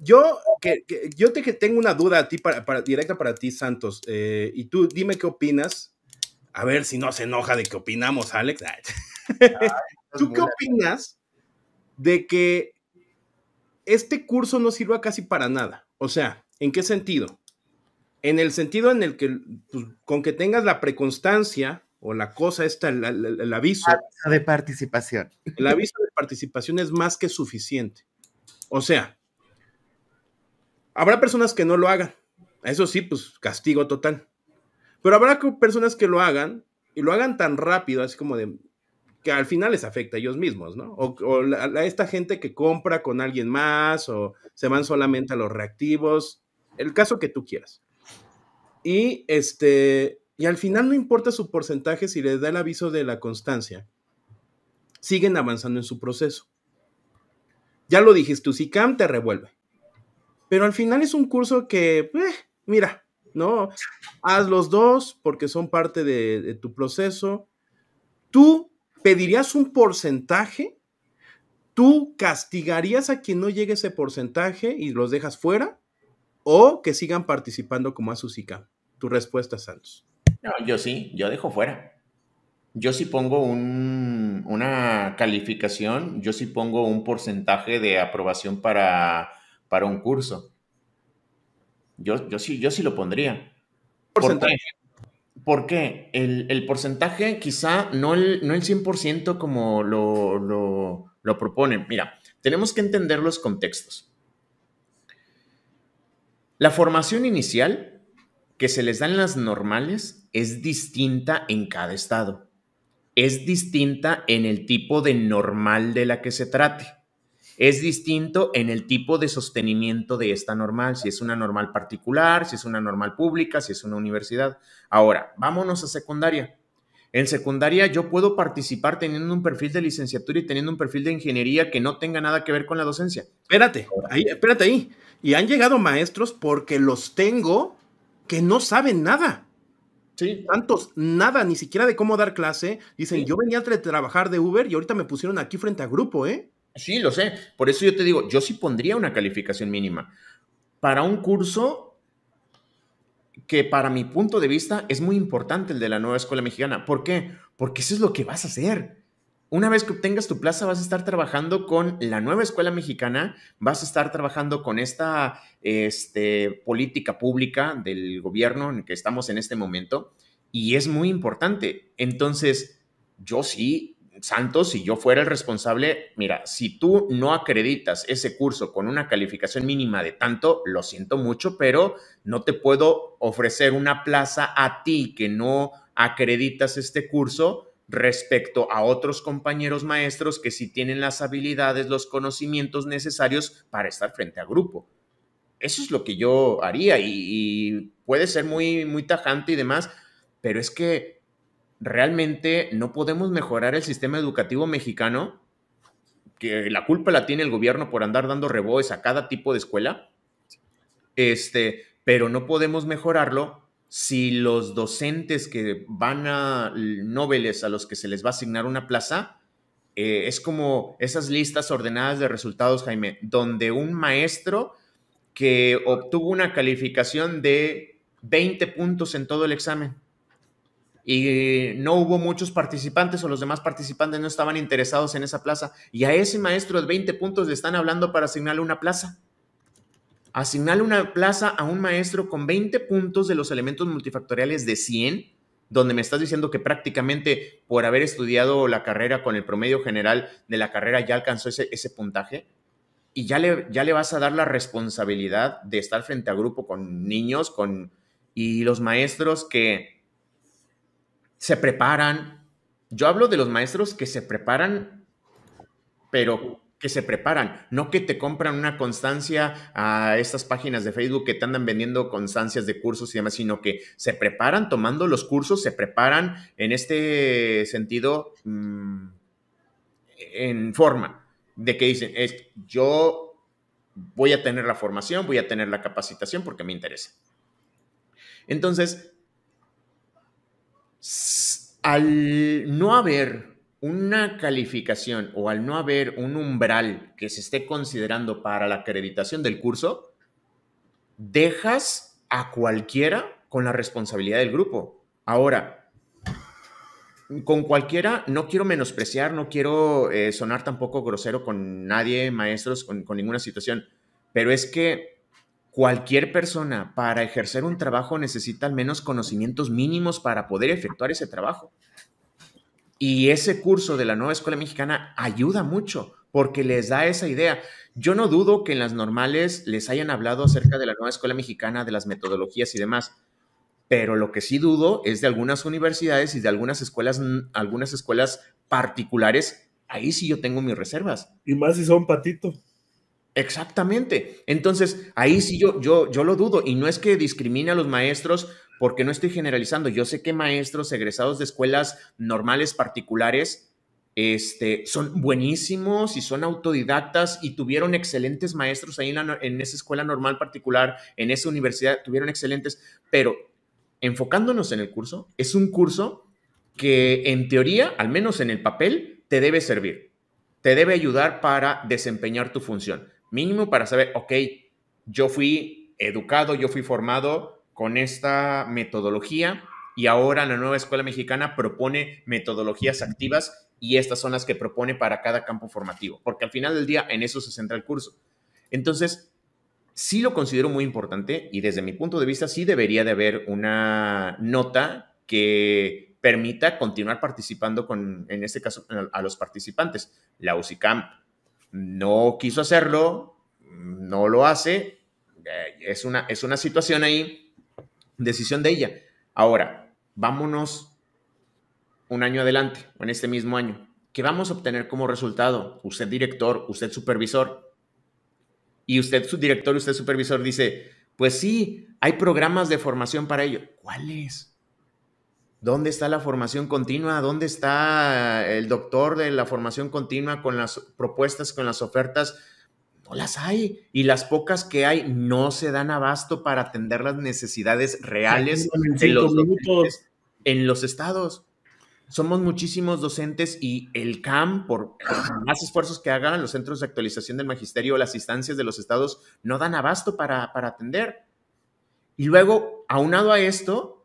Yo, que, yo te, que tengo una duda a ti para, directa para ti, Santos. Eh, y tú dime qué opinas. A ver si no se enoja de que opinamos, Alex. ¿Tú qué opinas de que este curso no sirva casi para nada? O sea, ¿en qué sentido? En el sentido en el que pues, con que tengas la preconstancia o la cosa esta, el, aviso. El aviso ah, de participación. El aviso de participación es más que suficiente. O sea, Habrá personas que no lo hagan. Eso sí, pues castigo total. Pero habrá personas que lo hagan y lo hagan tan rápido, así como de que al final les afecta a ellos mismos, ¿no? O, a esta gente que compra con alguien más o se van solamente a los reactivos, el caso que tú quieras. Y este, y al final no importa su porcentaje si les da el aviso de la constancia, siguen avanzando en su proceso. Ya lo dijiste, si SICAM te revuelve. Pero al final es un curso que, eh, mira, ¿no? Haz los dos porque son parte de, tu proceso. Tú pedirías un porcentaje ¿tú castigarías a quien no llegue ese porcentaje y los dejas fuera? ¿O que sigan participando como susica? Tu respuesta, Santos. yo sí, yo dejo fuera. Yo sí pongo una calificación, yo sí pongo un porcentaje de aprobación para para un curso. Yo, yo, sí, yo sí lo pondría. Porcentaje. ¿Por qué? El, el, porcentaje quizá no el, no el 100% como lo, lo, lo proponen. Mira, tenemos que entender los contextos. La formación inicial que se les dan en las normales es distinta en cada estado. Es distinta en el tipo de normal de la que se trate. Es distinto en el tipo de sostenimiento de esta normal, si es una normal particular, si es una normal pública, si es una universidad. Ahora, vámonos a secundaria. En secundaria yo puedo participar teniendo un perfil de licenciatura y teniendo un perfil de ingeniería que no tenga nada que ver con la docencia. Espérate, ahí, espérate ahí. Y han llegado maestros porque los tengo que no saben nada. Sí. Tantos, nada, ni siquiera de cómo dar clase. Dicen, yo venía a trabajar de Uber y ahorita me pusieron aquí frente a grupo, ¿eh? Sí, lo sé. Por eso yo te digo, yo sí pondría una calificación mínima para un curso que para mi punto de vista es muy importante el de la nueva escuela mexicana. ¿Por qué? Porque eso es lo que vas a hacer. Una vez que obtengas tu plaza, vas a estar trabajando con la nueva escuela mexicana, vas a estar trabajando con esta este, política pública del gobierno en que estamos en este momento, y es muy importante. Entonces, yo sí Santos, si yo fuera el responsable, mira, si tú no acreditas ese curso con una calificación mínima de tanto, lo siento mucho, pero no te puedo ofrecer una plaza a ti que no acreditas este curso respecto a otros compañeros maestros que sí tienen las habilidades, los conocimientos necesarios para estar frente a grupo. Eso es lo que yo haría y, y puede ser muy, muy tajante y demás, pero es que ¿realmente no podemos mejorar el sistema educativo mexicano? ¿Que la culpa la tiene el gobierno por andar dando reboes a cada tipo de escuela? Este, pero no podemos mejorarlo si los docentes que van a nobeles a los que se les va a asignar una plaza, eh, es como esas listas ordenadas de resultados, Jaime, donde un maestro que obtuvo una calificación de 20 puntos en todo el examen, y no hubo muchos participantes o los demás participantes no estaban interesados en esa plaza. Y a ese maestro de 20 puntos le están hablando para asignarle una plaza. Asignarle una plaza a un maestro con 20 puntos de los elementos multifactoriales de 100, donde me estás diciendo que prácticamente por haber estudiado la carrera con el promedio general de la carrera ya alcanzó ese, ese puntaje y ya le, ya le vas a dar la responsabilidad de estar frente a grupo con niños, con y los maestros que se preparan. Yo hablo de los maestros que se preparan, pero que se preparan, no que te compran una constancia a estas páginas de Facebook que te andan vendiendo constancias de cursos y demás, sino que se preparan tomando los cursos, se preparan en este sentido mm, en forma, de que dicen, es, yo voy a tener la formación, voy a tener la capacitación porque me interesa. Entonces, al no haber una calificación o al no haber un umbral que se esté considerando para la acreditación del curso, dejas a cualquiera con la responsabilidad del grupo. Ahora, con cualquiera, no quiero menospreciar, no quiero eh, sonar tampoco grosero con nadie, maestros, con ninguna situación, pero es que cualquier persona para ejercer un trabajo necesita al menos conocimientos mínimos para poder efectuar ese trabajo. Y ese curso de la nueva escuela mexicana ayuda mucho porque les da esa idea. Yo no dudo que en las normales les hayan hablado acerca de la nueva escuela mexicana, de las metodologías y demás, pero lo que sí dudo es de algunas universidades y de algunas escuelas, mm, algunas escuelas particulares. Ahí sí yo tengo mis reservas. Y más si son patitos. Exactamente. Entonces, ahí sí yo, yo, yo lo dudo y no es que discrimine a los maestros porque no estoy generalizando. Yo sé que maestros egresados de escuelas normales particulares este, son buenísimos y son autodidactas y tuvieron excelentes maestros ahí en esa escuela normal particular, en esa universidad, tuvieron excelentes, pero enfocándonos en el curso, es un curso que en teoría, al menos en el papel, te debe servir, te debe ayudar para desempeñar tu función. Mínimo para saber, ok, yo fui educado, yo fui formado con esta metodología y ahora la nueva escuela mexicana propone metodologías activas y estas son las que propone para cada campo formativo, porque al final del día en eso se centra el curso. Entonces, sí lo considero muy importante y desde mi punto de vista sí debería de haber una nota que permita continuar participando con, en este caso, a los participantes. La UCICAMP no quiso hacerlo, no lo hace, eh, es una, es una situación ahí, decisión de ella. Ahora, vámonos un año adelante, en este mismo año. ¿Qué vamos a obtener como resultado? Usted director, usted supervisor. Y usted subdirector, usted supervisor dice, pues sí, hay programas de formación para ello. ¿Cuáles? ¿Dónde está la formación continua? ¿Dónde está el doctor de la formación continua con las propuestas, con las ofertas? No las hay. Y las pocas que hay no se dan abasto para atender las necesidades reales en los, estados. Somos muchísimos docentes y el CAM, por más esfuerzos que hagan los centros de actualización del magisterio, o las instancias de los estados, no dan abasto para, para atender. Y luego, aunado a esto,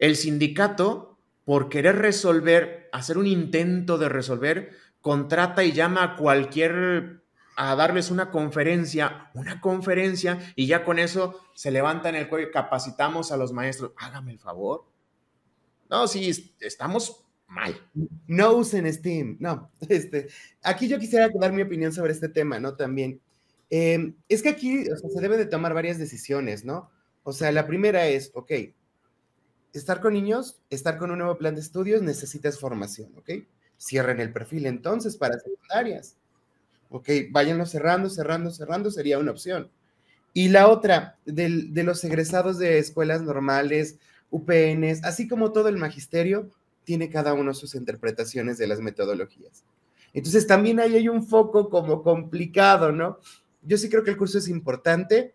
el sindicato, por querer resolver, hacer un intento de resolver, contrata y llama a cualquier a darles una conferencia, una conferencia, y ya con eso se levanta en el cuello y capacitamos a los maestros. Hágame el favor. No, sí, estamos mal. No usen Steam, no. Este, aquí yo quisiera dar mi opinión sobre este tema, ¿no? También. Eh, es que aquí se deben de tomar varias decisiones, ¿no? O sea, la primera es, ok, estar con niños, estar con un nuevo plan de estudios, necesitas formación, ¿ok? Cierren el perfil entonces para secundarias. ¿Ok? Váyanlo cerrando, cerrando, cerrando, sería una opción. Y la otra, de los egresados de escuelas normales, UPNs, así como todo el magisterio, tiene cada uno sus interpretaciones de las metodologías. Entonces también ahí hay un foco como complicado, ¿no? Yo sí creo que el curso es importante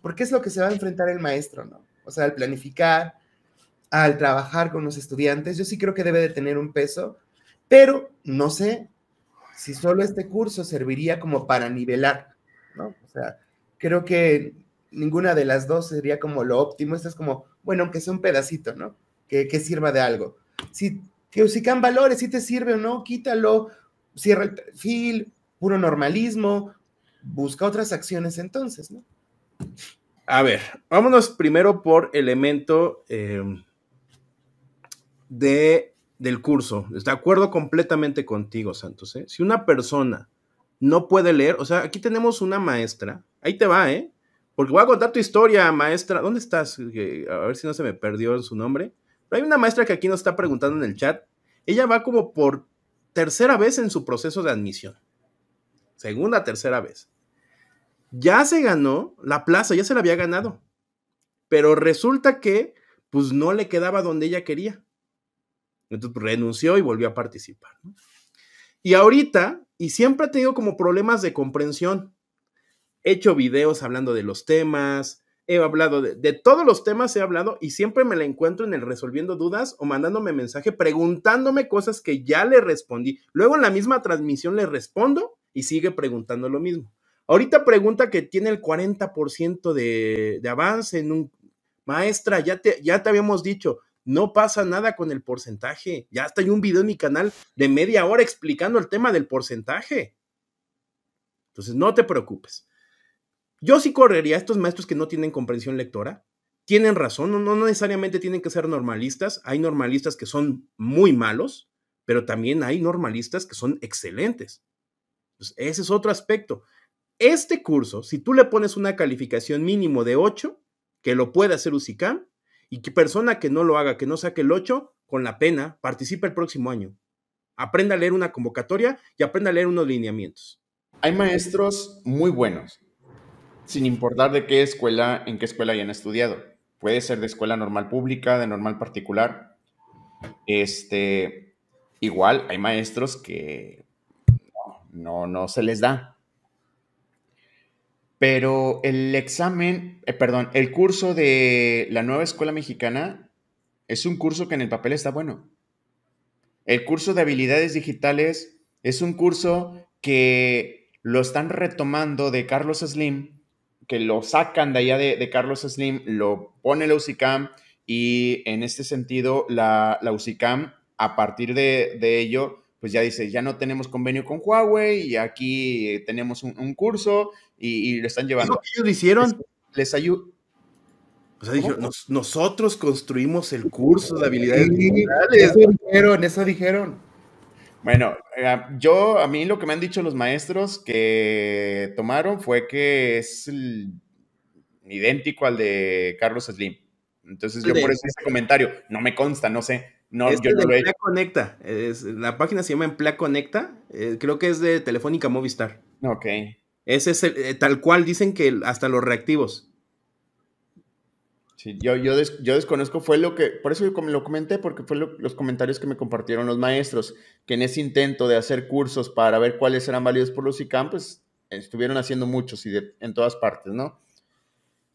porque es lo que se va a enfrentar el maestro, ¿no? O sea, al planificar, al trabajar con los estudiantes. Yo sí creo que debe de tener un peso, pero no sé si solo este curso serviría como para nivelar, ¿no? O sea, creo que ninguna de las dos sería como lo óptimo. Esto es como, bueno, aunque sea un pedacito, ¿no? Que, sirva de algo. Si que usican valores, si te sirve o no, quítalo, cierra el perfil, puro normalismo, busca otras acciones entonces, ¿no? A ver, vámonos primero por elemento em, de, del curso. De acuerdo completamente contigo, Santos. ¿eh? Si una persona no puede leer, o sea, aquí tenemos una maestra, ahí te va, ¿eh? Porque voy a contar tu historia, maestra. ¿Dónde estás? A ver si no se me perdió su nombre. Pero hay una maestra que aquí nos está preguntando en el chat. Ella va como por tercera vez en su proceso de admisión. Segunda, tercera vez. Ya se ganó la plaza, ya se la había ganado. Pero resulta que, pues no le quedaba donde ella quería. Entonces pues, renunció y volvió a participar. Y ahorita, y siempre ha tenido como problemas de comprensión. He hecho videos hablando de los temas, he hablado de, todos los temas, he hablado y siempre me la encuentro en el resolviendo dudas o mandándome mensaje preguntándome cosas que ya le respondí. Luego en la misma transmisión le respondo y sigue preguntando lo mismo. Ahorita pregunta que tiene el 40% de, avance en un... Maestra, ya ya te habíamos dicho, no pasa nada con el porcentaje. Ya hasta hay un video en mi canal de media hora explicando el tema del porcentaje. Entonces, no te preocupes. Yo sí correría a estos maestros que no tienen comprensión lectora. Tienen razón, no, no necesariamente tienen que ser normalistas. Hay normalistas que son muy malos, pero también hay normalistas que son excelentes. ese es otro aspecto. Este curso, si tú le pones una calificación mínimo de 8, que lo puede hacer UCICAM, y que persona que no lo haga, que no saque el 8, con la pena, participe el próximo año. Aprenda a leer una convocatoria y aprenda a leer unos lineamientos. Hay maestros muy buenos, sin importar de qué escuela, en qué escuela hayan estudiado. Puede ser de escuela normal pública, de normal particular. Este, igual hay maestros que no, no, no se les da. Pero el examen, eh, perdón, el curso de la nueva escuela mexicana es un curso que en el papel está bueno. El curso de habilidades digitales es un curso que lo están retomando de Carlos Slim, que lo sacan de allá de, Carlos Slim, lo pone la UCICAM y en este sentido la, la UCICAM a partir de, ello, pues ya dice, ya no tenemos convenio con Huawei y aquí tenemos un, un curso y, y le están llevando. ellos hicieron? Les, O sea, dijeron, nosotros construimos el curso de habilidades digitales. Eso dijeron, eso dijeron. Bueno, eh, yo, a mí lo que me han dicho los maestros que tomaron fue que es idéntico al de Carlos Slim. Entonces yo por eso hice comentario, no me consta, no sé, no, yo lo he Conecta, es, la página se llama Pla Conecta, eh, creo que es de Telefónica Movistar. Ok. Ese es el, eh, tal cual dicen que hasta los reactivos. Sí, yo, yo, yo, desconozco, fue lo que, por eso yo lo comenté, porque fue los comentarios que me compartieron los maestros, que en ese intento de hacer cursos para ver cuáles eran válidos por los ICAM, pues estuvieron haciendo muchos y en todas partes, ¿no?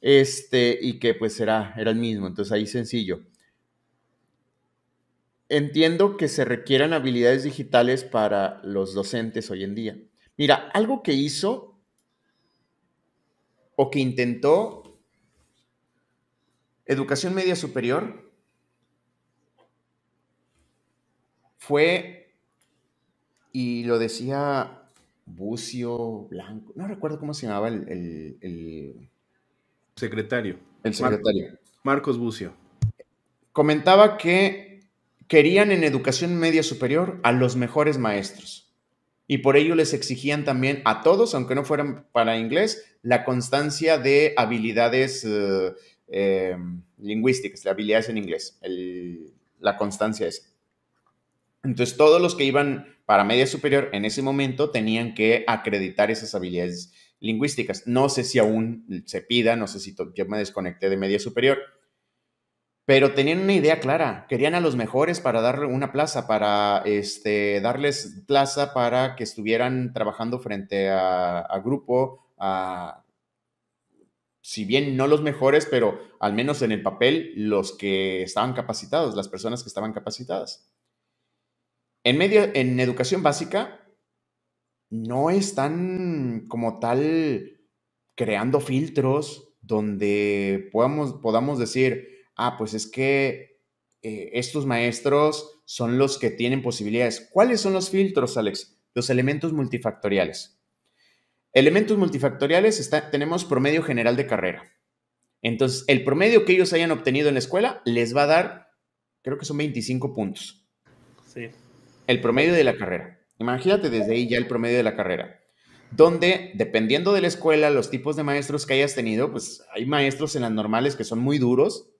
Este, y que pues era, era el mismo, entonces ahí sencillo. Entiendo que se requieran habilidades digitales para los docentes hoy en día. Mira, algo que hizo o que intentó educación media superior fue, y lo decía Bucio Blanco, no recuerdo cómo se llamaba el... secretario. El secretario. Marcos Bucio. Comentaba que querían en educación media superior a los mejores maestros y por ello les exigían también a todos, aunque no fueran para inglés, la constancia de habilidades eh, eh, lingüísticas, de habilidades en inglés, la constancia es. Entonces todos los que iban para media superior en ese momento tenían que acreditar esas habilidades lingüísticas. No sé si aún se pida, no sé si yo me desconecté de media superior, pero tenían una idea clara, querían a los mejores para darle una plaza, para este, darles plaza para que estuvieran trabajando frente a, grupo, a, si bien no los mejores, pero al menos en el papel los que estaban capacitados, las personas que estaban capacitadas. En, medio, en educación básica no están como tal creando filtros donde podamos, podamos decir, ah, pues es que eh, estos maestros son los que tienen posibilidades. ¿Cuáles son los filtros, Alex? Los elementos multifactoriales. Elementos multifactoriales tenemos promedio general de carrera. Entonces, el promedio que ellos hayan obtenido en la escuela les va a dar, creo que son 25 puntos. Sí. El promedio de la carrera. Imagínate desde ahí ya el promedio de la carrera donde dependiendo de la escuela, los tipos de maestros que hayas tenido, pues hay maestros en las normales que son muy duros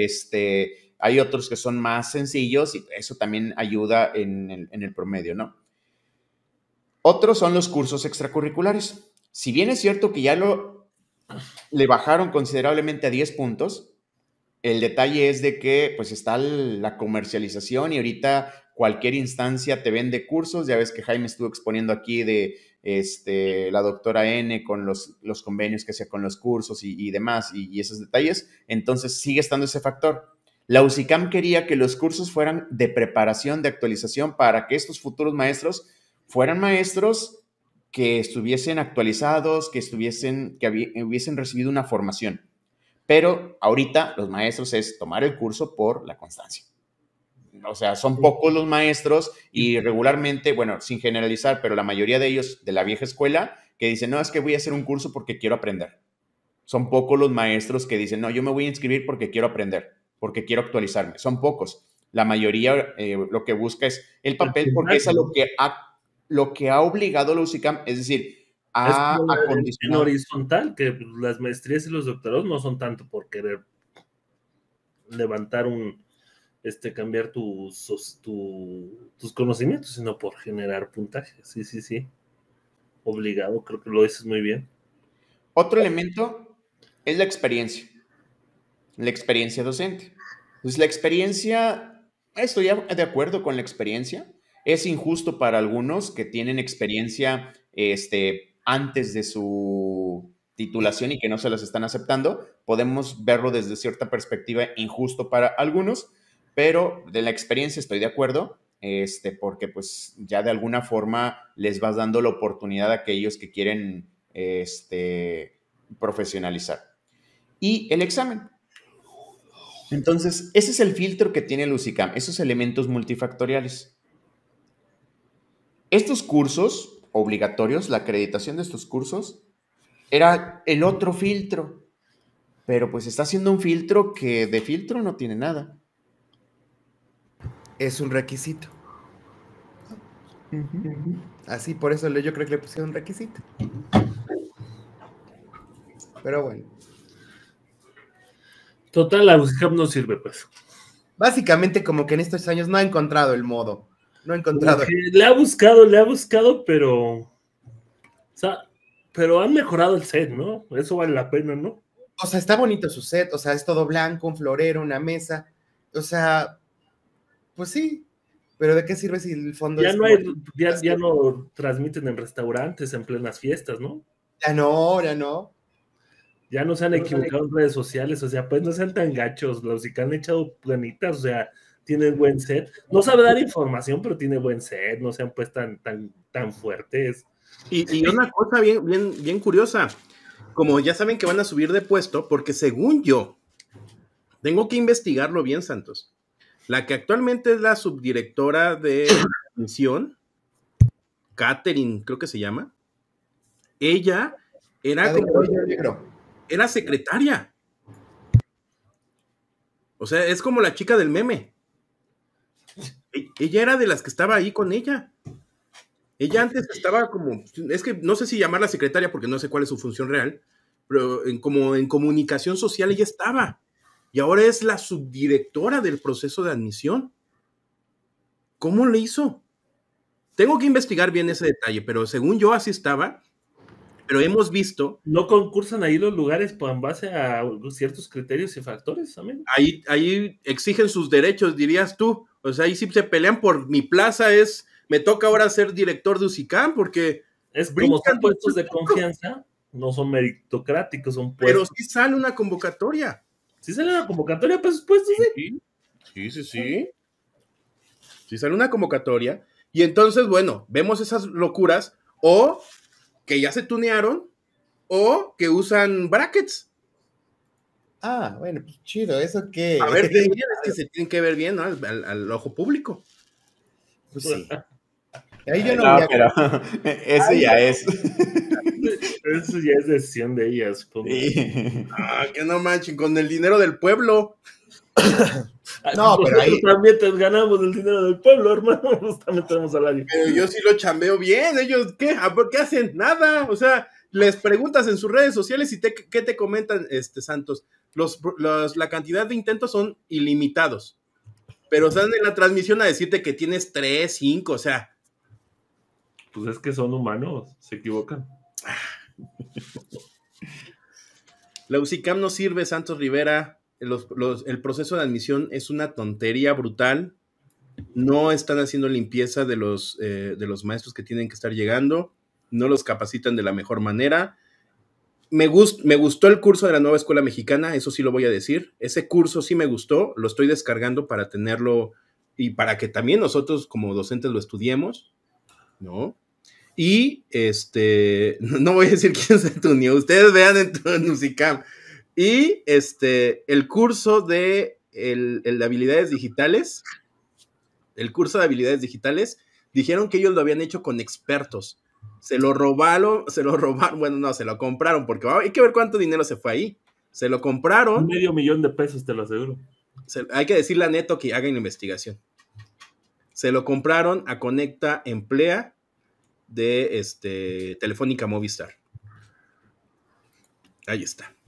este, hay otros que son más sencillos y eso también ayuda en el, promedio, ¿no? Otros son los cursos extracurriculares. Si bien es cierto que ya lo le bajaron considerablemente a 10 puntos, el detalle es de que pues está la comercialización y ahorita cualquier instancia te vende cursos. Ya ves que Jaime estuvo exponiendo aquí de este, la doctora N con los, los convenios que hacía con los cursos y, demás y, esos detalles. Entonces sigue estando ese factor. La UCICAM quería que los cursos fueran de preparación, de actualización, para que estos futuros maestros fueran maestros que estuviesen actualizados, que estuviesen, que hubiesen recibido una formación. Pero ahorita los maestros es tomar el curso por la constancia o sea, son pocos los maestros y regularmente, bueno, sin generalizar, pero la mayoría de ellos de la vieja escuela que dicen, no, es que voy a hacer un curso porque quiero aprender. Son pocos los maestros que dicen, no, yo me voy a inscribir porque quiero aprender, porque quiero actualizarme. Son pocos. La mayoría eh, lo que busca es el papel porque es lo que ha, lo que ha obligado a la UCICAM, es decir, a, es horizontal, que las maestrías y los doctorados no son tanto por querer levantar un, este, cambiar tus, tus conocimientos, sino por generar puntajes. Sí, sí, sí. Obligado, creo que lo dices muy bien. Otro elemento es la experiencia. La experiencia docente. entonces pues, la experiencia, estoy de acuerdo con la experiencia. Es injusto para algunos que tienen experiencia este, antes de su titulación y que no se las están aceptando. Podemos verlo desde cierta perspectiva injusto para algunos, pero de la experiencia estoy de acuerdo, este, porque pues ya de alguna forma les vas dando la oportunidad a aquellos que quieren este, profesionalizar. Y el examen. Entonces, ese es el filtro que tiene el esos elementos multifactoriales. Estos cursos obligatorios, la acreditación de estos cursos, era el otro filtro, pero pues está haciendo un filtro que de filtro no tiene nada es un requisito. Así, por eso yo creo que le pusieron un requisito. Pero bueno. Total, la Bootcamp no sirve, pues. Básicamente, como que en estos años no ha encontrado el modo. No ha encontrado. Le ha buscado, le ha buscado, pero. O sea, pero han mejorado el set, ¿no? Eso vale la pena, ¿no? O sea, está bonito su set. O sea, es todo blanco, un florero, una mesa. O sea, pues sí, pero ¿de qué sirve si el fondo ya No ya, no transmiten en restaurantes, en plenas fiestas, ¿no? Ya no, ya no. Ya no se han equivocado en redes sociales, o sea, pues no sean tan gachos, los que han echado planitas, o sea, tienen buen set. No sabe dar información, pero tiene buen set, no sean pues tan, tan, tan fuertes. Y, y una cosa bien, bien, bien curiosa, como ya saben que van a subir de puesto, porque según yo, tengo que investigarlo bien, Santos la que actualmente es la subdirectora de misión, Katherine, creo que se llama, ella era, ah, era secretaria. O sea, es como la chica del meme. E, ella era de las que estaba ahí con ella. Ella antes estaba como, es que no sé si llamarla secretaria porque no sé cuál es su función real, pero en, como en comunicación social ella estaba y ahora es la subdirectora del proceso de admisión. ¿Cómo le hizo? Tengo que investigar bien ese detalle, pero según yo así estaba, pero hemos visto... ¿No concursan ahí los lugares en base a ciertos criterios y factores también? Ahí, ahí exigen sus derechos, dirías tú. O sea, ahí sí se pelean por mi plaza es, me toca ahora ser director de UCICAM porque... Es como son puestos de confianza, no son meritocráticos, son Pero sí sale una convocatoria. Si sale una convocatoria pues sus pues, ¿sí? Sí, sí, sí. Si sale una convocatoria. Y entonces, bueno, vemos esas locuras o que ya se tunearon o que usan brackets. Ah, bueno, pues chido, ¿eso qué? A ver, es que se tienen que ver bien ¿no? al, ojo público. Pues sí. Ahí yo no, pero ese ya es. Eso ya es decisión de ellas. Ah, que no manchen, con el dinero del pueblo. Ah, no, pero ahí... también ganamos el dinero del pueblo, hermano. también tenemos salario. Pero yo sí lo chambeo bien. Ellos, ¿qué? hacen? Nada. O sea, les preguntas en sus redes sociales y qué te comentan, este Santos. Los, la cantidad de intentos son ilimitados. Pero están en la transmisión a decirte que tienes 3, 5, o sea. Pues es que son humanos, se equivocan. Ah, la UCICAM no sirve, Santos Rivera. el proceso de admisión es una tontería brutal. No están haciendo limpieza de los, eh, de los maestros que tienen que estar llegando. No los capacitan de la mejor manera. me gustó el curso de la nueva escuela mexicana, eso sí lo voy a decir. Ese curso sí me gustó, lo estoy descargando para tenerlo y para que también nosotros como docentes lo estudiemos, ¿no? Y este, no voy a decir quién se tuneó, ustedes vean en, tu musical. Y este, el curso de, el, de habilidades digitales, el curso de habilidades digitales, dijeron que ellos lo habían hecho con expertos. Se lo robaron, se lo robaron, bueno, no, se lo compraron, porque hay que ver cuánto dinero se fue ahí. Se lo compraron. Medio millón de pesos, te lo aseguro. hay que decirle a Neto que haga investigación. Se lo compraron a Conecta Emplea de este, Telefónica Movistar. Ahí está.